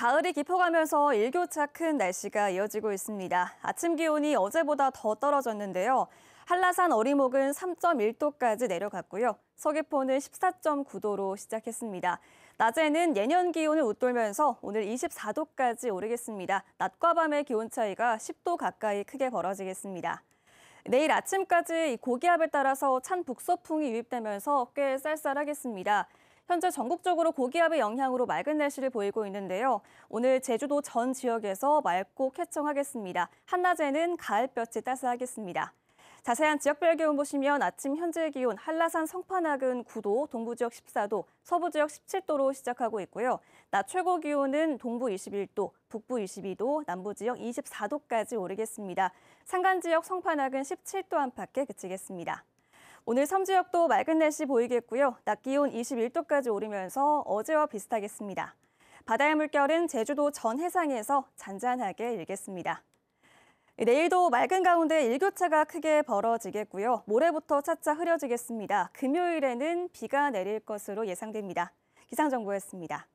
가을이 깊어가면서 일교차 큰 날씨가 이어지고 있습니다. 아침 기온이 어제보다 더 떨어졌는데요. 한라산 어리목은 3.1도까지 내려갔고요. 서귀포는 14.9도로 시작했습니다. 낮에는 예년 기온을 웃돌면서 오늘 24도까지 오르겠습니다. 낮과 밤의 기온 차이가 10도 가까이 크게 벌어지겠습니다. 내일 아침까지 고기압에 따라서 찬 북서풍이 유입되면서 꽤 쌀쌀하겠습니다. 현재 전국적으로 고기압의 영향으로 맑은 날씨를 보이고 있는데요. 오늘 제주도 전 지역에서 맑고 쾌청하겠습니다. 한낮에는 가을볕이 따스하겠습니다. 자세한 지역별 기온 보시면 아침 현재 기온 한라산 성판악은 9도, 동부 지역 14도, 서부 지역 17도로 시작하고 있고요. 낮 최고 기온은 동부 21도, 북부 22도, 남부 지역 24도까지 오르겠습니다. 산간 지역 성판악은 17도 안팎에 그치겠습니다. 오늘 섬지역도 맑은 날씨 보이겠고요. 낮 기온 21도까지 오르면서 어제와 비슷하겠습니다. 바다의 물결은 제주도 전 해상에서 잔잔하게 일겠습니다. 내일도 맑은 가운데 일교차가 크게 벌어지겠고요. 모레부터 차차 흐려지겠습니다. 금요일에는 비가 내릴 것으로 예상됩니다. 기상정보였습니다.